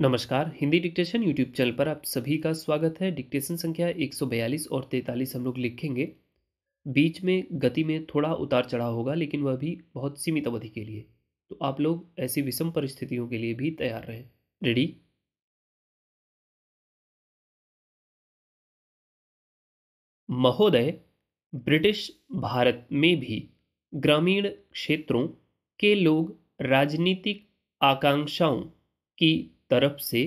नमस्कार Hindi dictation YouTube channel पर आप सभी का स्वागत है डिक्टेशन संख्या 142 और 43 हम लोग लिखेंगे बीच में गति में थोड़ा उतार चढ़ाव होगा लेकिन वह भी बहुत सीमित अवधि के लिए तो आप लोग ऐसी विषम परिस्थितियों के लिए भी तैयार रहें रेडी महोदय ब्रिटिश भारत में भी ग्रामीण क्षेत्रों के लोग राजनीतिक आकांक्षाओं की तरफ से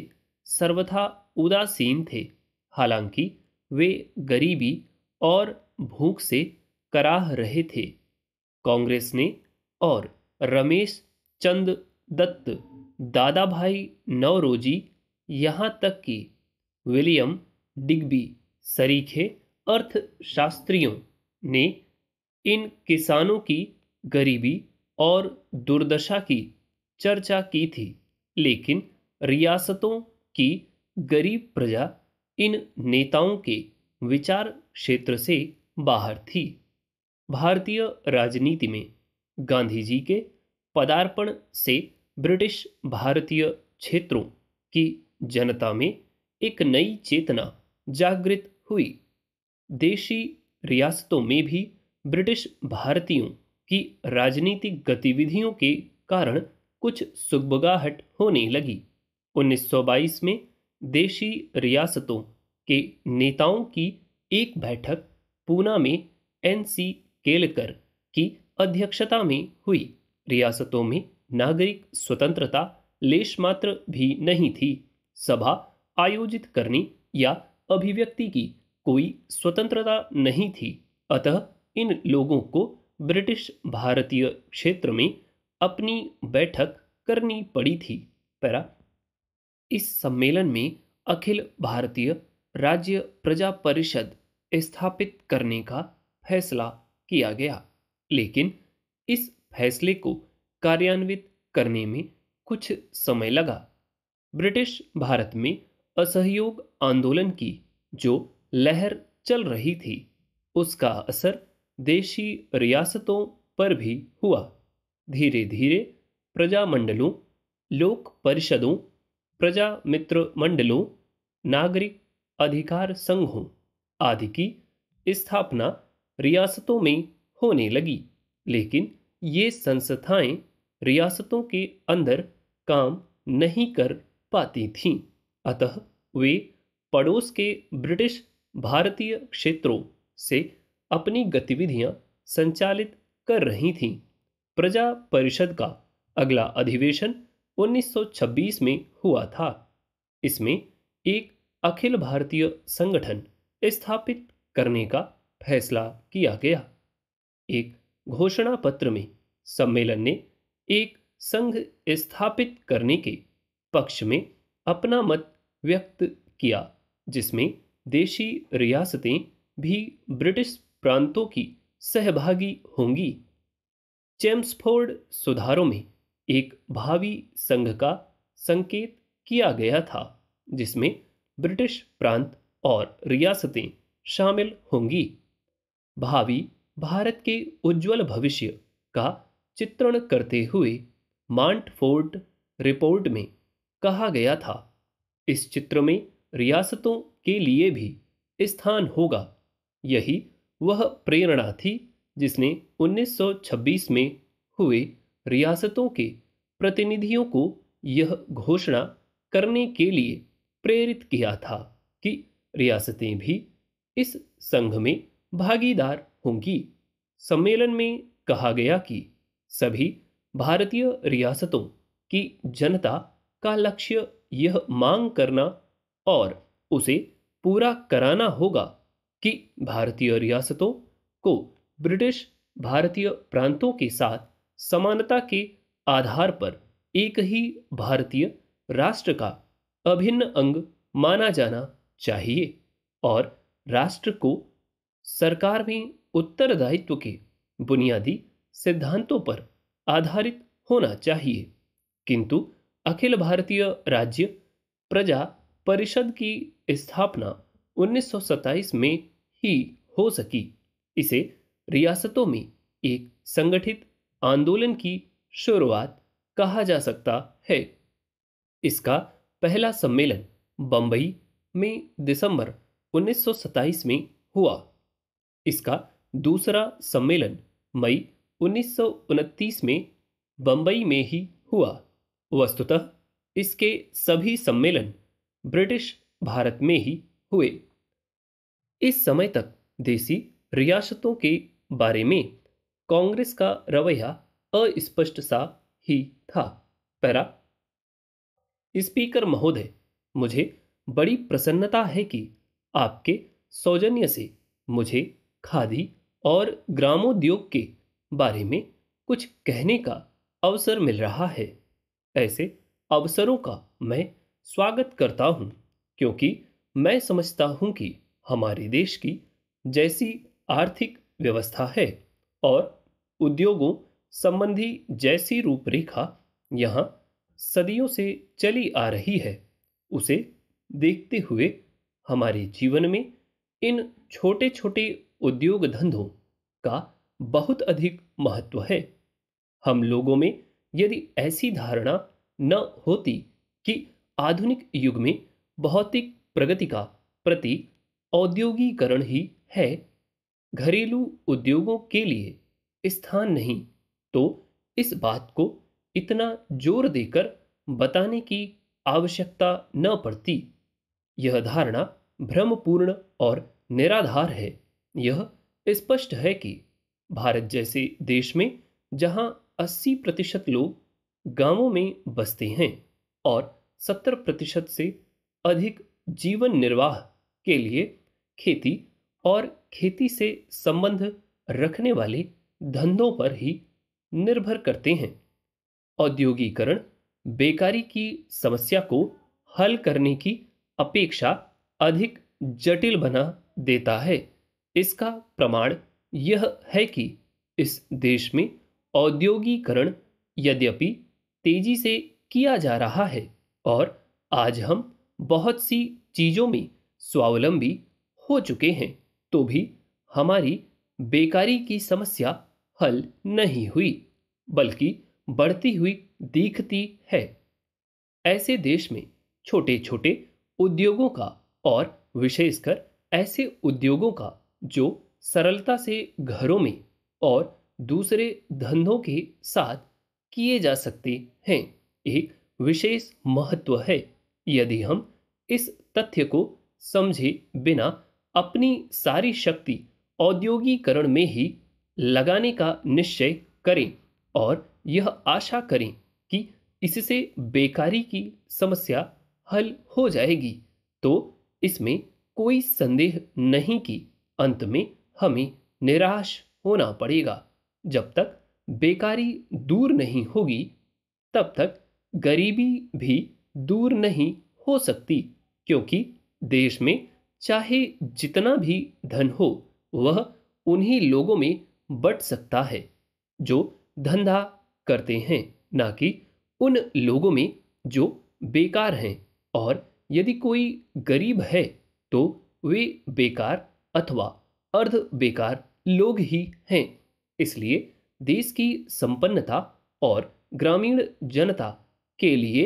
सर्वथा उदासीन थे हालांकि वे गरीबी और भूख से कराह रहे थे कांग्रेस ने और रमेश चंद दत्त दादा भाई नवरोजी यहाँ तक कि विलियम डिग्बी सरीखे अर्थशास्त्रियों ने इन किसानों की गरीबी और दुर्दशा की चर्चा की थी लेकिन रियासतों की गरीब प्रजा इन नेताओं के विचार क्षेत्र से बाहर थी भारतीय राजनीति में गांधी जी के पदार्पण से ब्रिटिश भारतीय क्षेत्रों की जनता में एक नई चेतना जागृत हुई देशी रियासतों में भी ब्रिटिश भारतीयों की राजनीतिक गतिविधियों के कारण कुछ सुगबगाहट होने लगी 1922 में देशी रियासतों के नेताओं की एक बैठक पूना में एन सी केलकर की अध्यक्षता में हुई रियासतों में नागरिक स्वतंत्रता लेशमात्र भी नहीं थी सभा आयोजित करने या अभिव्यक्ति की कोई स्वतंत्रता नहीं थी अतः इन लोगों को ब्रिटिश भारतीय क्षेत्र में अपनी बैठक करनी पड़ी थी पैरा इस सम्मेलन में अखिल भारतीय राज्य प्रजा परिषद स्थापित करने का फैसला किया गया लेकिन इस फैसले को कार्यान्वित करने में कुछ समय लगा ब्रिटिश भारत में असहयोग आंदोलन की जो लहर चल रही थी उसका असर देशी रियासतों पर भी हुआ धीरे धीरे प्रजामंडलों लोक परिषदों प्रजा मित्र मंडलों नागरिक अधिकार संघों आदि की स्थापना रियासतों में होने लगी लेकिन ये संस्थाएं रियासतों के अंदर काम नहीं कर पाती थीं अतः वे पड़ोस के ब्रिटिश भारतीय क्षेत्रों से अपनी गतिविधियां संचालित कर रही थीं प्रजा परिषद का अगला अधिवेशन 1926 में हुआ था इसमें एक अखिल भारतीय संगठन स्थापित करने का फैसला किया गया एक घोषणा पत्र में सम्मेलन ने एक संघ स्थापित करने के पक्ष में अपना मत व्यक्त किया जिसमें देशी रियासतें भी ब्रिटिश प्रांतों की सहभागी होंगी चेम्सफोर्ड सुधारों में एक भावी संघ का संकेत किया गया था जिसमें ब्रिटिश प्रांत और रियासतें शामिल होंगी भावी भारत के उज्जवल भविष्य का चित्रण करते हुए मांटफोर्ट रिपोर्ट में कहा गया था इस चित्र में रियासतों के लिए भी स्थान होगा यही वह प्रेरणा थी जिसने 1926 में हुए रियासतों के प्रतिनिधियों को यह घोषणा करने के लिए प्रेरित किया था कि रियासतें भी इस संघ में भागीदार होंगी सम्मेलन में कहा गया कि सभी भारतीय रियासतों की जनता का लक्ष्य यह मांग करना और उसे पूरा कराना होगा कि भारतीय रियासतों को ब्रिटिश भारतीय प्रांतों के साथ समानता के आधार पर एक ही भारतीय राष्ट्र का अभिन्न अंग माना जाना चाहिए और राष्ट्र को सरकार में उत्तरदायित्व के बुनियादी सिद्धांतों पर आधारित होना चाहिए किंतु अखिल भारतीय राज्य प्रजा परिषद की स्थापना 1927 में ही हो सकी इसे रियासतों में एक संगठित आंदोलन की शुरुआत कहा जा सकता है इसका पहला सम्मेलन बम्बई में दिसंबर 1927 में हुआ इसका दूसरा सम्मेलन मई उन्नीस में बम्बई में ही हुआ वस्तुतः इसके सभी सम्मेलन ब्रिटिश भारत में ही हुए इस समय तक देसी रियासतों के बारे में कांग्रेस का रवैया अस्पष्ट सा ही था पैरा स्पीकर महोदय मुझे बड़ी प्रसन्नता है कि आपके सौजन्य से मुझे खादी और ग्रामोद्योग के बारे में कुछ कहने का अवसर मिल रहा है ऐसे अवसरों का मैं स्वागत करता हूँ क्योंकि मैं समझता हूँ कि हमारे देश की जैसी आर्थिक व्यवस्था है और उद्योगों संबंधी जैसी रूपरेखा यहाँ सदियों से चली आ रही है उसे देखते हुए हमारे जीवन में इन छोटे छोटे उद्योग धंधों का बहुत अधिक महत्व है हम लोगों में यदि ऐसी धारणा न होती कि आधुनिक युग में भौतिक प्रगति का प्रतीक औद्योगिकरण ही है घरेलू उद्योगों के लिए स्थान नहीं तो इस बात को इतना जोर देकर बताने की आवश्यकता न पड़ती यह धारणा भ्रमपूर्ण और निराधार है यह स्पष्ट है कि भारत जैसे देश में जहां 80 प्रतिशत लोग गांवों में बसते हैं और 70 प्रतिशत से अधिक जीवन निर्वाह के लिए खेती और खेती से संबंध रखने वाले धंधों पर ही निर्भर करते हैं औद्योगिकरण बेकारी की समस्या को हल करने की अपेक्षा अधिक जटिल बना देता है इसका प्रमाण यह है कि इस देश में औद्योगिकरण यद्यपि तेजी से किया जा रहा है और आज हम बहुत सी चीज़ों में स्वावलंबी हो चुके हैं तो भी हमारी बेकारी की समस्या हल नहीं हुई बल्कि बढ़ती हुई दिखती है ऐसे देश में छोटे छोटे उद्योगों का और विशेषकर ऐसे उद्योगों का जो सरलता से घरों में और दूसरे धंधों के साथ किए जा सकते हैं एक विशेष महत्व है यदि हम इस तथ्य को समझे बिना अपनी सारी शक्ति औद्योगिकरण में ही लगाने का निश्चय करें और यह आशा करें कि इससे बेकारी की समस्या हल हो जाएगी तो इसमें कोई संदेह नहीं कि अंत में हमें निराश होना पड़ेगा जब तक बेकारी दूर नहीं होगी तब तक गरीबी भी दूर नहीं हो सकती क्योंकि देश में चाहे जितना भी धन हो वह उन्हीं लोगों में बढ़ सकता है जो धंधा करते हैं ना कि उन लोगों में जो बेकार हैं और यदि कोई गरीब है तो वे बेकार अथवा अर्ध बेकार लोग ही हैं इसलिए देश की संपन्नता और ग्रामीण जनता के लिए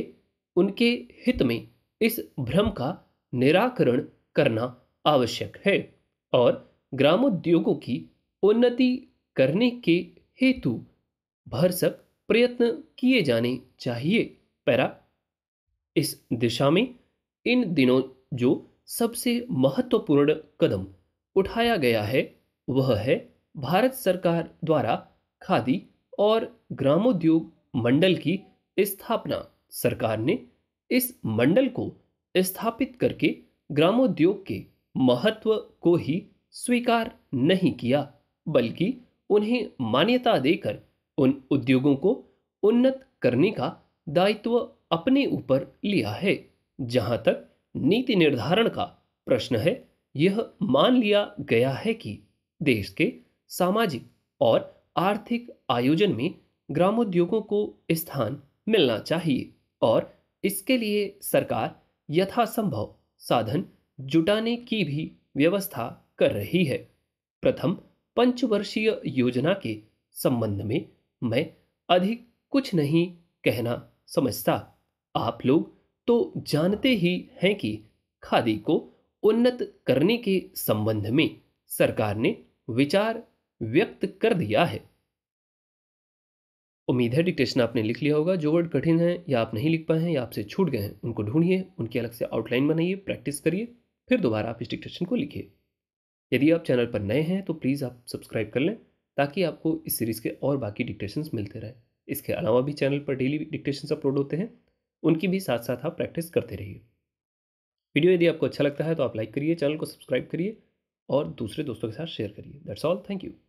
उनके हित में इस भ्रम का निराकरण करना आवश्यक है और ग्रामोद्योगों की उन्नति करने के हेतु भरसक प्रयत्न किए जाने चाहिए पैरा इस दिशा में इन दिनों जो सबसे महत्वपूर्ण कदम उठाया गया है वह है भारत सरकार द्वारा खादी और ग्रामोद्योग मंडल की स्थापना सरकार ने इस मंडल को स्थापित करके ग्रामोद्योग के महत्व को ही स्वीकार नहीं किया बल्कि उन्हें मान्यता देकर उन उद्योगों को उन्नत करने का दायित्व अपने ऊपर लिया है जहां तक नीति निर्धारण का प्रश्न है यह मान लिया गया है कि देश के सामाजिक और आर्थिक आयोजन में ग्रामोद्योगों को स्थान मिलना चाहिए और इसके लिए सरकार यथासंभव साधन जुटाने की भी व्यवस्था कर रही है प्रथम पंचवर्षीय योजना के संबंध में मैं अधिक कुछ नहीं कहना समझता आप लोग तो जानते ही हैं कि खादी को उन्नत करने के संबंध में सरकार ने विचार व्यक्त कर दिया है उम्मीद है डिक्टेशन आपने लिख लिया होगा जो वर्ड कठिन है या आप नहीं लिख पाए हैं या आपसे छूट गए हैं उनको ढूंढिए उनकी अलग से आउटलाइन बनाइए प्रैक्टिस करिए फिर दोबारा आप इस डिक्टेशन को लिखिए यदि आप चैनल पर नए हैं तो प्लीज़ आप सब्सक्राइब कर लें ताकि आपको इस सीरीज़ के और बाकी डिक्टेशन मिलते रहें इसके अलावा भी चैनल पर डेली डिक्टेशंस अपलोड होते हैं उनकी भी साथ साथ आप प्रैक्टिस करते रहिए वीडियो यदि आपको अच्छा लगता है तो आप लाइक करिए चैनल को सब्सक्राइब करिए और दूसरे दोस्तों के साथ शेयर करिए दैट्स ऑल थैंक यू